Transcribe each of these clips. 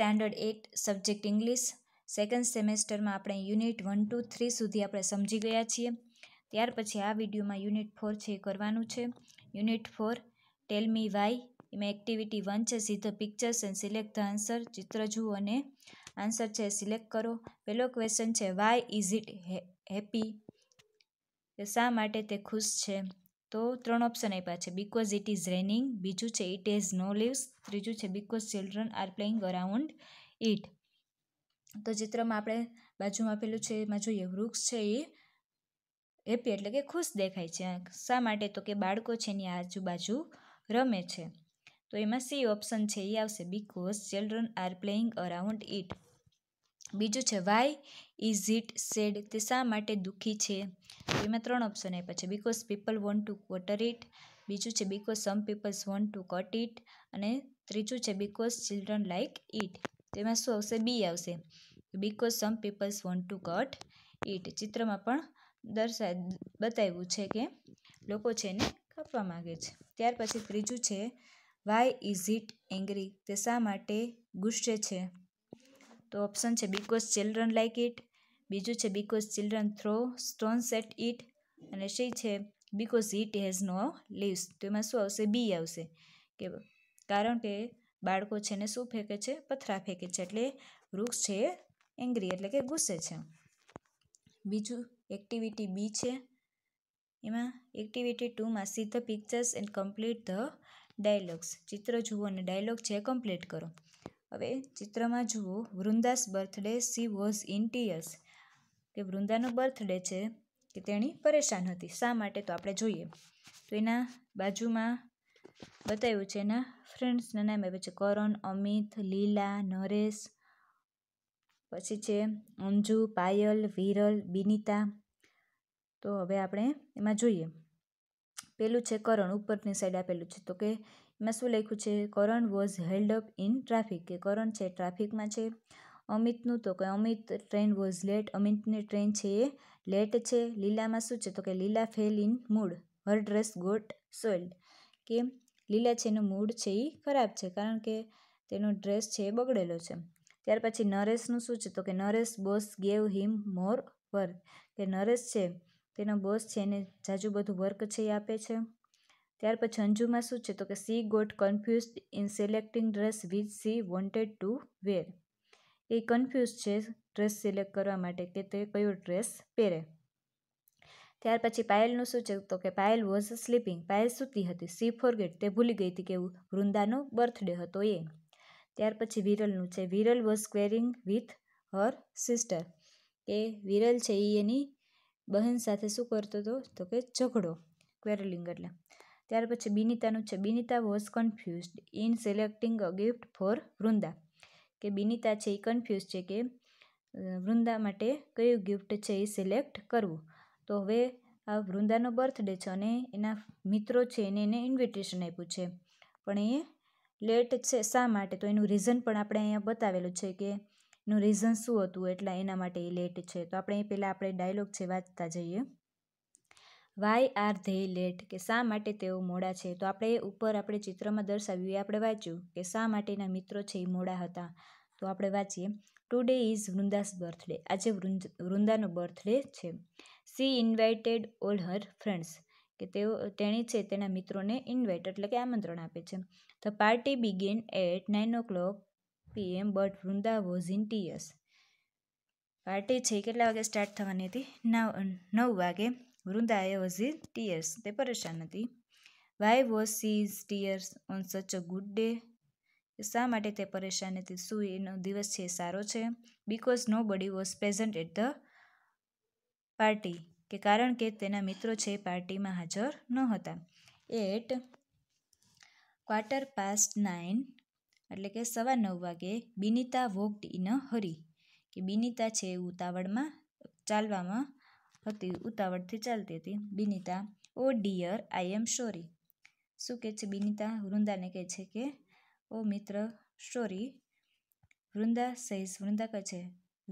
standard eight subject English second સેમેસ્ટરમાં આપણે unit one two three સુધી આપણે સમજી ગયા છીએ ત્યાર પછી આ વિડીયોમાં યુનિટ ફોર છે એ કરવાનું છે unit four tell me why એમાં એક્ટિવિટી વન છે સીધો pictures and select the answer ચિત્ર જુઓ અને આન્સર છે સિલેક્ટ કરો પહેલો ક્વેશ્ચન છે વાય ઇઝ ઇટ હેપી શા માટે તે ખુશ છે તો ત્રણ ઓપ્શન આપ્યા છે બીકોઝ ઇટ ઇઝ રેનિંગ બીજું છે ઇટ ઇઝ નો લીવ્સ ત્રીજું છે because children are playing around it તો ચિત્રમાં આપણે બાજુમાં આપેલું છે એમાં જોઈએ વૃક્ષ છે એ હેપી એટલે કે ખુશ દેખાય છે શા માટે તો કે બાળકો છે એની આજુબાજુ રમે છે તો એમાં સી ઓપ્શન છે એ આવશે because children are playing around it બીજું છે વાય ઇઝ ઇટ સેડ તે શા માટે દુઃખી છે એમાં ત્રણ ઓપ્શન આપ્યા છે because people want to cutter it બીજું છે because some peoples want to cut it અને ત્રીજું છે બીકોઝ ચિલ્ડ્રન લાઇક ઇટ તેમાં શું આવશે બી આવશે because some peoples want to cut it ચિત્રમાં પણ દર્શા બતાવ્યું છે કે લોકો છે એને કાપવા માગે છે ત્યાર પછી ત્રીજું છે વાય ઇઝ ઇટ એંગ્રી તે શા માટે ગુસ્સે છે તો ઓપ્શન છે બીકોઝ ચિલ્ડ્રન લાઇક ઇટ બીજું છે because children throw stone set it અને સી છે because it has no leaves તો એમાં શું આવશે બી આવશે કે કારણ કે બાળકો છે ને શું ફેંકે છે પથરા ફેંકે છે એટલે વૃક્ષ છે એંગ્રી એટલે કે ગુસ્સે છે બીજું એક્ટિવિટી બી છે એમાં એક્ટિવિટી ટુમાં see the pictures and complete the dialogues ચિત્ર જુઓ અને ડાયલોગ છે કમ્પ્લીટ કરો હવે ચિત્રમાં જુઓ Vrinda's birthday she was in tears કે વૃંદાનો બર્થડે છે કે તેણી પરેશાન હતી શા માટે તો આપણે જોઈએ તો એના બાજુમાં બતાવ્યું છે એના ફ્રેન્ડ્સના નામ આવે છે કરણ અમિત લીલા નરેશ પછી છે અંજુ પાયલ વિરલ બિનિતા તો હવે આપણે એમાં જોઈએ પેલું છે કરણ ઉપરની સાઈડ આપેલું છે તો કે મેં શું લખ્યું છે Karan was held up in traffic કે કરણ છે ટ્રાફિકમાં છે અમિતનું તો કે અમિત ટ્રેન વોઝ લેટ અમિતની ટ્રેન છે એ લેટ છે લીલામાં શું છે તો કે Leela fell in mood her dress got sold કે લીલા છે એનું મૂડ છે એ ખરાબ છે કારણ કે તેનો ડ્રેસ છે એ બગડેલો છે ત્યાર પછી નરેશનું શું છે તો કે Naresh boss gave him more work કે નરેશ છે તેનો બોસ છે એને જાજુ બધું વર્ક છે એ આપે છે ત્યાર પછી અંજુમાં શું છે તો કે she got confuse in selecting dress which she wanted to wear એ કન્ફ્યુઝ છે ડ્રેસ સિલેક્ટ કરવા માટે કે તે કયો ડ્રેસ પહેરે ત્યાર પછી પાયલનું શું છે તો કે પાયલ વોઝ સ્લીપિંગ પાયલ સૂતી હતી સી ફોરગેટ તે ભૂલી ગઈ હતી કે વૃંદાનો બર્થડે હતો એ ત્યાર પછી વિરલનું છે Viral was quarrelling with her sister કે વિરલ છે એ એની બહેન સાથે શું કરતો હતો તો કે ઝઘડો ક્વેરલિંગ એટલે ત્યાર પછી બિનિતાનું છે Binita was confused in selecting a gift for Vrinda કે બિનિતા છે એ કન્ફ્યુઝ છે કે વૃંદા માટે કયું ગિફ્ટ છે એ સિલેક્ટ કરવું તો હવે આ વૃંદાનો બર્થડે છે અને એના મિત્રો છે એને એને ઇન્વિટેશન આપ્યું છે પણ એ લેટ છે શા માટે તો એનું રીઝન પણ આપણે અહીંયા બતાવેલું છે કે એનું રીઝન શું હતું એટલે એના માટે એ લેટ છે તો આપણે એ પહેલાં આપણે ડાયલોગ છે વાંચતા જઈએ વાય આર ધેય લેટ કે શા માટે તેઓ મોડા છે તો આપણે ઉપર આપણે ચિત્રમાં દર્શાવ્યું એ આપણે વાંચ્યું કે શા માટેના મિત્રો છે એ મોડા હતા તો આપણે વાંચીએ ટુડે ઇઝ વૃંદાસ બર્થડે આજે વૃંદ વૃંદાનો બર્થડે છે she invited all her friends કે તેઓ તેણી છે તેના મિત્રોને ઇન્વાઇટ એટલે કે આમંત્રણ આપે છે the party begin at nine o'clock PM but Vrinda was in tears party છે કેટલા વાગે સ્ટાર્ટ થવાની હતી નવ નવ વાગે વૃંદાએ વોઝ ઇઝ ટીયર્સ તે પરેશાન હતી why was she is tears on such a good day શા માટે તે પરેશાન હતી શું એનો દિવસ છે સારો છે because nobody was present at the party કે કારણ કે તેના મિત્રો છે પાર્ટીમાં હાજર ન હતા એટ ક્વાર્ટર પાસ્ટ નાઇન એટલે કે સવા નવ વાગે બિનિતા વોકડ ઇન અ હરી કે બિનિતા છે ઉતાવળમાં ચાલવામાં હતી ઉતાવળથી ચાલતી હતી બિનિતા ઓ ડિયર આઈ એમ સોરી શું કહે છે બિનિતા વૃંદાને કહે છે કે ઓ મિત્ર સોરી વૃંદા સહીસ વૃંદા કહે છે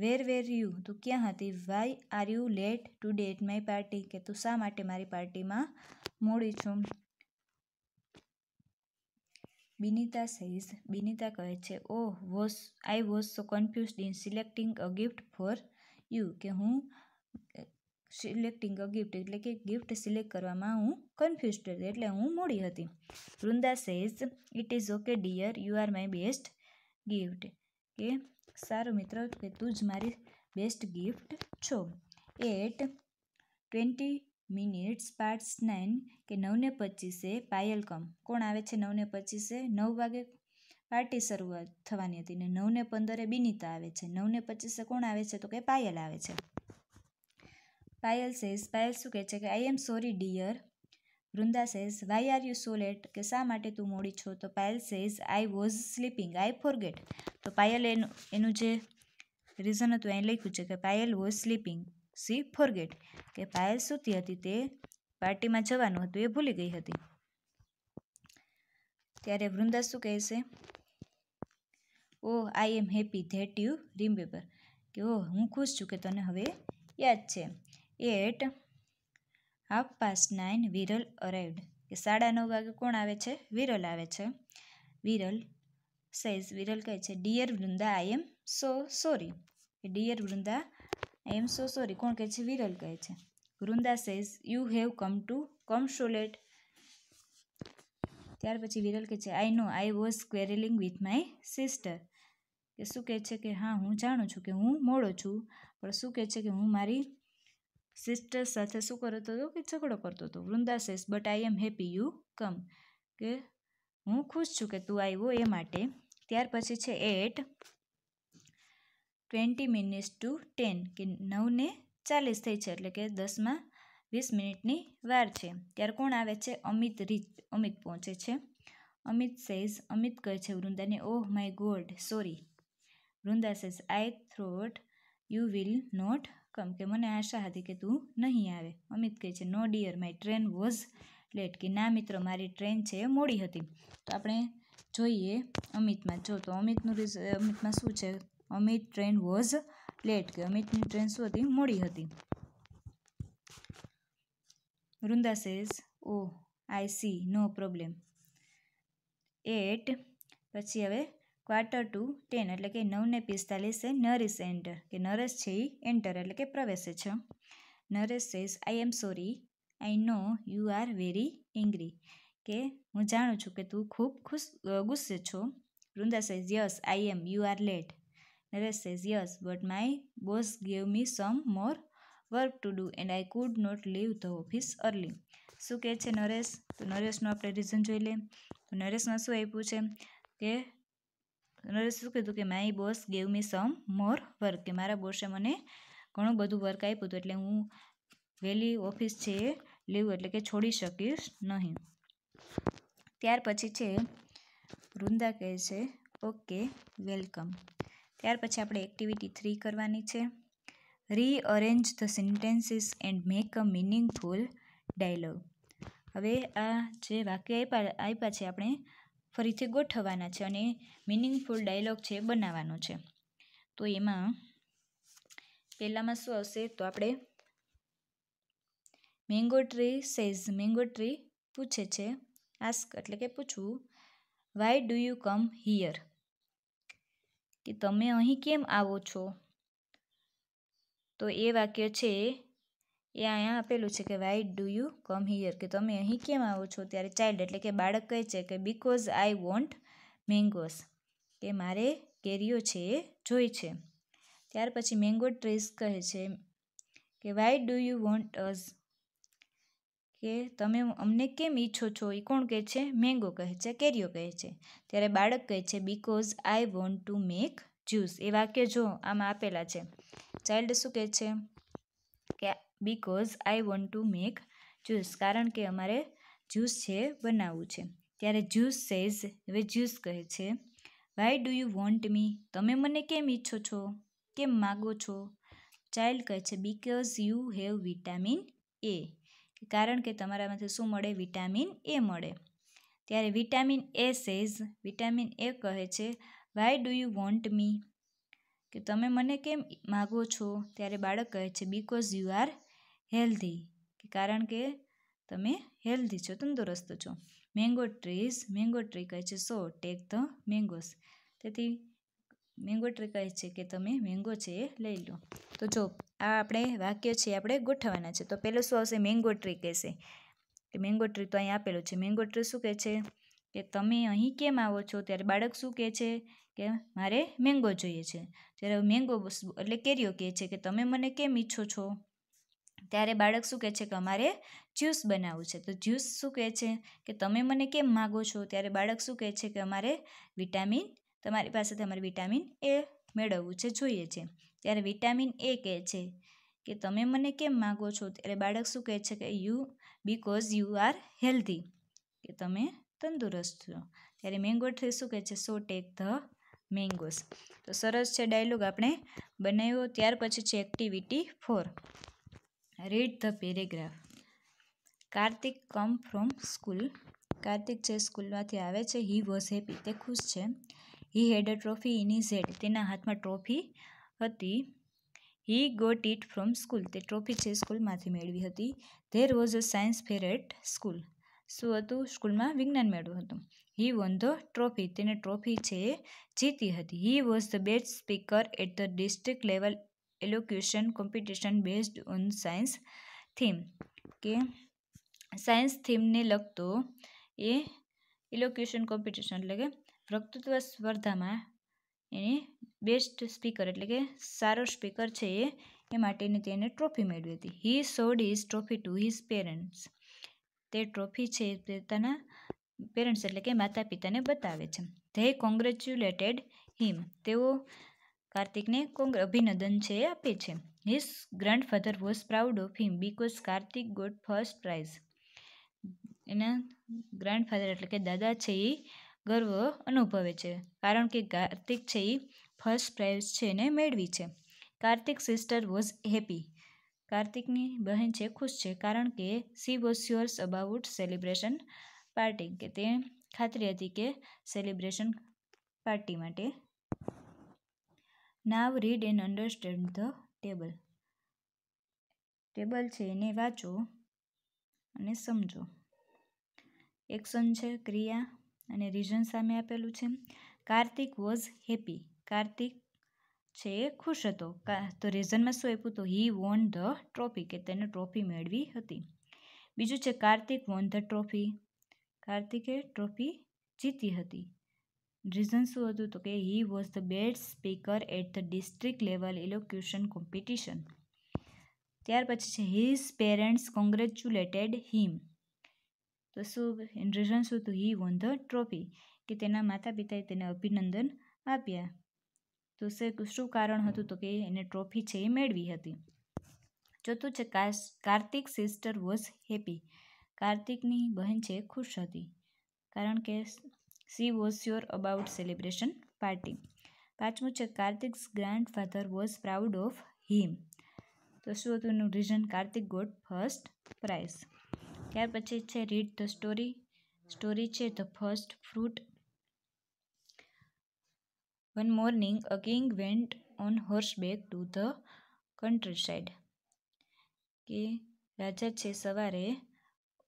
વેર વેર યુ તું ક્યાં હતી why are you late to date my party કે તું શા માટે મારી પાર્ટીમાં મોડી છું બિનિતા સહીઝ બિનિતા કહે છે oh was I was so confuse in selecting a gift for you કે હું સિલેક્ટિંગ અ ગિફ્ટ એટલે કે ગિફ્ટ સિલેક્ટ કરવામાં હું કન્ફ્યુઝ હતી એટલે હું મોડી હતી Vrinda says it is okay dear you are my best gift કે સારો મિત્ર કે તું જ મારી બેસ્ટ ગિફ્ટ છો at twenty minutes parts nine કે નવને પચીસે પાયલ કમ કોણ આવે છે નવને પચીસે નવ વાગે પાર્ટી શરૂઆત થવાની હતી ને નવને પંદરે બિનિતા આવે છે નવને પચીસે કોણ આવે છે તો કે પાયલ આવે છે પાયલ સેઝ પાયલ શું કહે છે કે I am sorry dear Vrinda says why are you so late કે શા માટે તું મોડી છો તો Payal says I was sleeping I forget તો પાયલ એનું એનું જે રીઝન હતું એ લખ્યું છે કે Payal was sleeping she forget કે પાયલ સૂતી હતી તે પાર્ટીમાં જવાનું હતું એ ભૂલી ગઈ હતી ત્યારે વૃંદા શું કહે છે oh I am happy that you remember કે ઓ oh, હું ખુશ છું કે તને હવે યાદ છે at half past nine Viral arrived કે સાડા નવ વાગે કોણ આવે છે વિરલ આવે છે વિરલ સેઝ વિરલ કહે છે dear Vrinda I am so sorry dear Vrinda I am so sorry કોણ કહે છે વિરલ કહે છે Vrinda says you have come to come so late ત્યાર પછી વિરલ કહે છે I know I was quarrelling with my sister કે શું કહે છે કે હા હું જાણું છું કે હું મોડો છું પણ શું કહે છે કે હું મારી સિસ્ટર્સ સાથે શું કરતો હતો કે ઝઘડો કરતો હતો Vrinda says but I am happy you come કે હું ખુશ છું કે તું આવ્યો એ માટે ત્યાર પછી છે at twenty minutes to ten કે નવને ચાલીસ થઈ છે એટલે કે દસમાં વીસ મિનિટની વાર છે ત્યારે કોણ આવે છે અમિત રીત અમિત પહોંચે છે અમિત સેઝ અમિત કહે છે વૃંદાને oh my God sorry Vrinda says I થ્રોટ યુ વિલ નોટ કમ કે મને આશા હતી કે તું નહીં આવે અમિત કહે છે no dear my train was late કે ના મિત્રો મારી ટ્રેન છે મોડી હતી તો આપણે જોઈએ અમિતમાં જો તો અમિતનું રીઝ અમિતમાં શું છે અમિત ટ્રેન વોઝ લેટ કે અમિતની ટ્રેન શું હતી મોડી હતી Vrinda says oh I see no problem at પછી હવે ક્વાર્ટર ટુ ટેન એટલે કે નવને પિસ્તાલીસે નરેશ એન્ટર કે નરેશ છે એ એન્ટર એટલે કે પ્રવેશે છે Naresh says I am sorry I know you are very angry કે હું જાણું છું કે તું ખૂબ ખુશ ગુસ્સે છો Vrinda says yes I am you are late Naresh says yes but my boss gave me some more work to do and I could not leave the office early શું કહે છે નરેશ તો નરેશનું આપણે રીઝન જોઈ લઈએ તો નરેશમાં શું આપ્યું છે કે નરેશ શું કીધું કે my boss gave me some more work કે મારા બોસે મને ઘણું બધું વર્ક આપ્યું હતું એટલે હું વહેલી ઓફિસ છે એ લેવું એટલે કે છોડી શકીશ નહીં ત્યાર પછી છે વૃંદા કહે છે ઓકે વેલકમ ત્યાર પછી આપણે એક્ટિવિટી થ્રી કરવાની છે rearrange the sentences and make a meaningful dialogue હવે આ જે વાક્ય આપ્યા આપ્યા છે આપણે ફરીથી ગોઠવવાના છે અને મિનિંગફુલ ડાયલોગ છે બનાવવાનો છે તો એમાં પહેલાંમાં શું આવશે તો આપણે mango tree says mango tree પૂછે છે આસ્ક એટલે કે પૂછવું why do you come here કે તમે અહીં કેમ આવો છો તો એ વાક્ય છે એ અહીંયા આપેલું છે કે why do you come here કે તમે અહીં કેમ આવો છો ત્યારે ચાઇલ્ડ એટલે કે બાળક કહે છે કે બિકોઝ આઈ વોન્ટ મેંગોઝ કે મારે કેરીઓ છે એ જોઈ છે ત્યાર પછી મેંગો ટ્રીસ કહે છે કે why do you want us કે તમે અમને કેમ ઈચ્છો છો એ કોણ કહે છે મેંગો કહે છે કેરીઓ કહે છે ત્યારે બાળક કહે છે because I want to make juice એ વાક્ય જો આમાં આપેલા છે ચાઇલ્ડ શું કહે છે because I want to make juice કારણ કે અમારે જ્યુસ છે બનાવવું છે ત્યારે જ્યુસ સેઝ હવે જ્યુસ કહે છે why do you want me તમે મને કેમ ઈચ્છો છો કેમ માગો છો ચાઇલ્ડ કહે છે because you have vitamin A કારણ કે તમારામાંથી શું મળે વિટામિન એ મળે ત્યારે vitamin A says vitamin A કહે છે why do you want me કે તમે મને કેમ માગો છો ત્યારે બાળક કહે છે બિકોઝ યુ આર હેલ્ધી કારણ કે તમે હેલ્ધી છો તંદુરસ્ત છો મેંગો ટ્રીઝ મેંગો ટ્રી કહે છે સો ટેક ધ મેંગોસ તેથી મેંગો ટ્રી કહે છે કે તમે મેંગો છે એ લઈ લો તો જો આ આપણે વાક્ય છે આપણે ગોઠવવાના છે તો પહેલો શું આવશે મેંગો ટ્રી કહેશે કે મેંગો ટ્રી તો અહીં આપેલો છે મેંગો ટ્રી શું કહે છે કે તમે અહીં કેમ આવો છો ત્યારે બાળક શું કહે છે કે મારે મેંગો જોઈએ છે જ્યારે મેંગો એટલે કેરીઓ કહે છે કે તમે મને કેમ ઈચ્છો છો ત્યારે બાળક શું કહે છે કે અમારે જ્યુસ બનાવવું છે તો જ્યુસ શું કહે છે કે તમે મને કેમ માગો છો ત્યારે બાળક શું કહે છે કે અમારે વિટામિન તમારી પાસેથી અમારે વિટામિન એ મેળવવું છે જોઈએ છે ત્યારે વિટામિન એ કહે છે કે તમે મને કેમ માગો છો ત્યારે બાળક શું કહે છે કે you because you are healthy કે તમે તંદુરસ્ત છો ત્યારે મેંગો થ્રી શું કહે છે સો ટેક ધ મેંગોસ તો સરસ છે ડાયલોગ આપણે બનાવ્યો ત્યાર પછી છે activity for read the paragraph Karthik come from school Karthik જે સ્કૂલમાંથી આવે છે હી વોઝ હેપી તે ખુશ છે he had a trophy in his hand તેના હાથમાં ટ્રોફી હતી he got it from school તે ટ્રોફી છે સ્કૂલમાંથી મેળવી હતી there was a science fair at school શું હતું સ્કૂલમાં વિજ્ઞાન મેળવ્યું હતું હી વોન ધ ટ્રોફી તેને ટ્રોફી છે જીતી હતી he was the best speaker at the district level elocution competition based on science theme કે સાયન્સ થીમને લગતો એ એલોક્યુશન કોમ્પિટિશન એટલે કે વક્તૃત્વ સ્પર્ધામાં એને બેસ્ટ સ્પીકર એટલે કે સારો સ્પીકર છે એ એ માટેની તેને ટ્રોફી મેળવી હતી he showed his trophy to his parents તે ટ્રોફી છે તે તેના પેરેન્ટ્સ એટલે કે માતા પિતાને બતાવે છે ધે કોંગ્રેચ્યુલેટેડ હિમ તેઓ કાર્તિકને કોંગ્રે અભિનંદન છે આપે છે his grandfather was proud of him because Karthik got first prize એના ગ્રાન્ડફાધર એટલે કે દાદા છે એ ગર્વ અનુભવે છે કારણ કે કાર્તિક છે એ ફર્સ્ટ પ્રાઇઝ છે એને મેળવી છે કાર્તિક સિસ્ટર વોઝ હેપી કાર્તિકની બહેન છે ખુશ છે કારણ કે she was sure about celebration party કે તે ખાતરી હતી કે સેલિબ્રેશન પાર્ટી માટે now read and understand the table table છે એને વાંચો અને સમજો એક્શન છે ક્રિયા અને રીઝન સામે આપેલું છે કાર્તિક વોઝ હેપી કાર્તિક છે એ ખુશ હતો તો રીઝનમાં શું આપ્યું તો હી વોન ધ ટ્રોફી કે તેને ટ્રોફી મેળવી હતી બીજું છે કાર્તિક વોન ધ ટ્રોફી કાર્તિકે ટ્રોફી જીતી હતી રીઝન શું હતું તો કે he was the best speaker at the district level elocution competition ત્યાર પછી છે હિઝ પેરેન્ટ્સ કોંગ્રેચ્યુલેટેડ હિમ તો શું ઇન રીઝન શું હતું હી વોન ધ ટ્રોફી કે તેના માતા પિતાએ તેને અભિનંદન આપ્યા તો શે શું કારણ હતું તો કે એને ટ્રોફી છે એ મેળવી હતી ચોથું છે કાર્તિક સિસ્ટર વોઝ હેપી કાર્તિકની બહેન છે ખુશ હતી કારણ કે she was sure about celebration party પાંચમું છે Karthik's grandfather was proud of him તો શું હતું એનું reason Karthik got first prize ત્યાર પછી છે રીડ ધ સ્ટોરી સ્ટોરી છે the first fruit one morning a king went on horseback to the countryside કે રાજા છે સવારે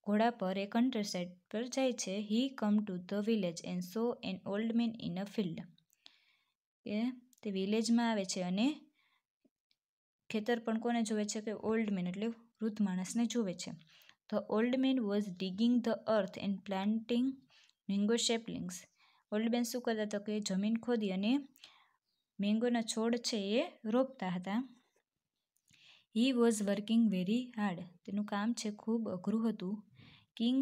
ઘોડા પર એ કન્ટ્રસેટ પર જાય છે he come to the village and saw an old man in a field કે તે વિલેજમાં આવે છે અને ખેતર પણ કોને જોવે છે કે ઓલ્ડ મેન એટલે વૃદ્ધ માણસને જોવે છે the old man was digging the earth and planting mango saplings old man શું કરતા હતા કે જમીન ખોદી અને મેંગોના છોડ છે એ રોપતા હતા he was working very hard તેનું કામ છે ખૂબ અઘરું હતું કિંગ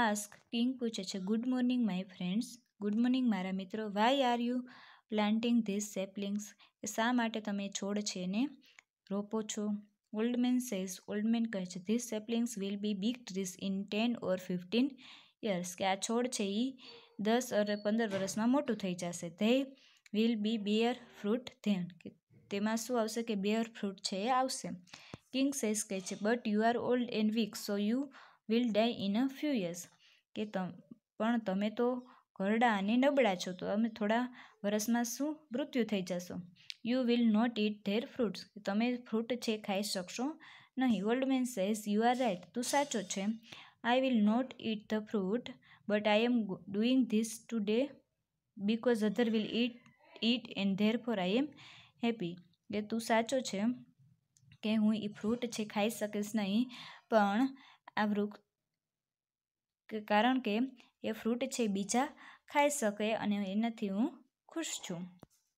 આસ્ક કિંગ પૂછે છે good morning my friends good morning મારા મિત્રો why are you planting this saplings શા માટે તમે છોડ છે ને રોપો છો ઓલ્ડમેન સેઝ ઓલ્ડમેન કહે છે this saplings will be big trees in ten or fifteen years કે આ છોડ છે એ દસ ઓર પંદર વર્ષમાં મોટું થઈ જશે they will be bear fruit then તેમાં શું આવશે કે બેયર ફ્રૂટ છે એ આવશે કિંગ સેસ કહે છે but you are old and weak so you will die in a few years કે તમ પણ તમે તો ઘરડા અને નબળા છો તો અમે થોડા વર્ષમાં શું મૃત્યુ થઈ જશો you will not eat their fruits તમે ફ્રૂટ છે ખાઈ શકશો નહીં old man says you are right તું સાચો છે I will not eat the fruit but I am doing this today because other will eat it and therefore I am happy કે તું સાચો છે કે હું એ ફ્રૂટ છે ખાઈ શકીશ નહીં પણ આ વૃક્ષ કારણ કે એ ફ્રૂટ છે બીજા ખાઈ શકે અને એનાથી હું ખુશ છું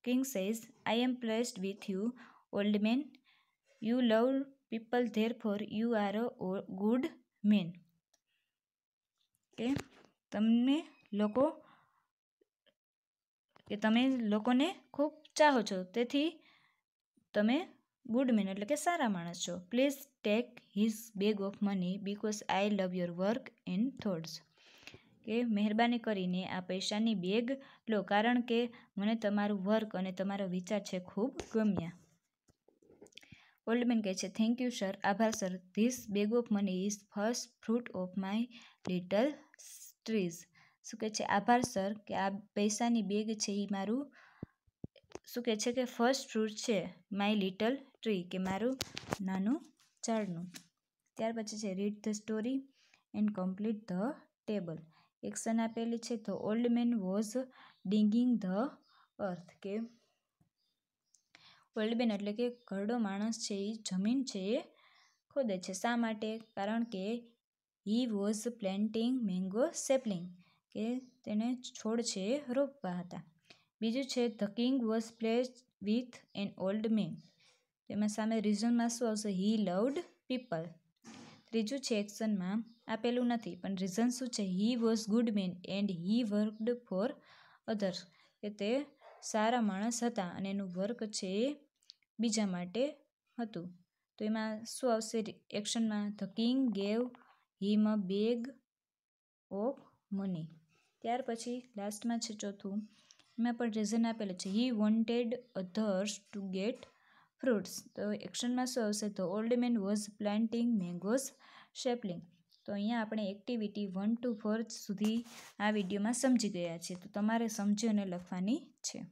king says I am pleased with you old man you love people therefore you are a good man કે તમને લોકો કે તમે લોકોને ખૂબ ચાહો છો તેથી તમે ગુડ મેન એટલે કે સારા માણસ છો please take his bag of money because I love your work and thoughts કે મહેરબાની કરીને આ પૈસાની બેગ લો કારણ કે મને તમારું વર્ક અને તમારો વિચાર છે ખૂબ ગમ્યા ઓલ્ડમેન કહે છે થેન્ક યુ સર આભાર sir this bag of money is first fruit of my little trees શું કહે છે આભાર સર કે આ પૈસાની બેગ છે એ મારું શું કહે છે કે ફર્સ્ટ ફ્રૂટ છે માય લિટલ ટ્રી કે મારું નાનું ઝાડનું ત્યાર પછી છે read the story and complete the table action આપેલી છે the old man was digging the earth કે ઓલ્ડ મેન એટલે કે ઘરડો માણસ છે એ જમીન છે એ ખોદે છે શા માટે કારણ કે he was planting mango sapling કે તેને છોડ છે રોપવા હતા બીજું છે the king was pleased with an old man તેમાં સામે રિઝનમાં શું આવશે હી લવડ પીપલ ત્રીજું છે એક્શનમાં આપેલું નથી પણ રિઝન શું છે he was good man and he worked for others કે તે સારા માણસ હતા અને એનું વર્ક છે એ બીજા માટે હતું તો એમાં શું આવશે એક્શનમાં the king gave him a bag of money ત્યાર પછી લાસ્ટમાં છે ચોથું એમાં પણ રીઝન આપેલું છે he wanted others to get fruits તો એક્શનમાં શું આવશે તો old man was planting mangoes sapling તો અહીંયા આપણે એક્ટિવિટી વન ટુ ફોર સુધી આ વિડીયોમાં સમજી ગયા છીએ તો તમારે સમજી અને લખવાની છે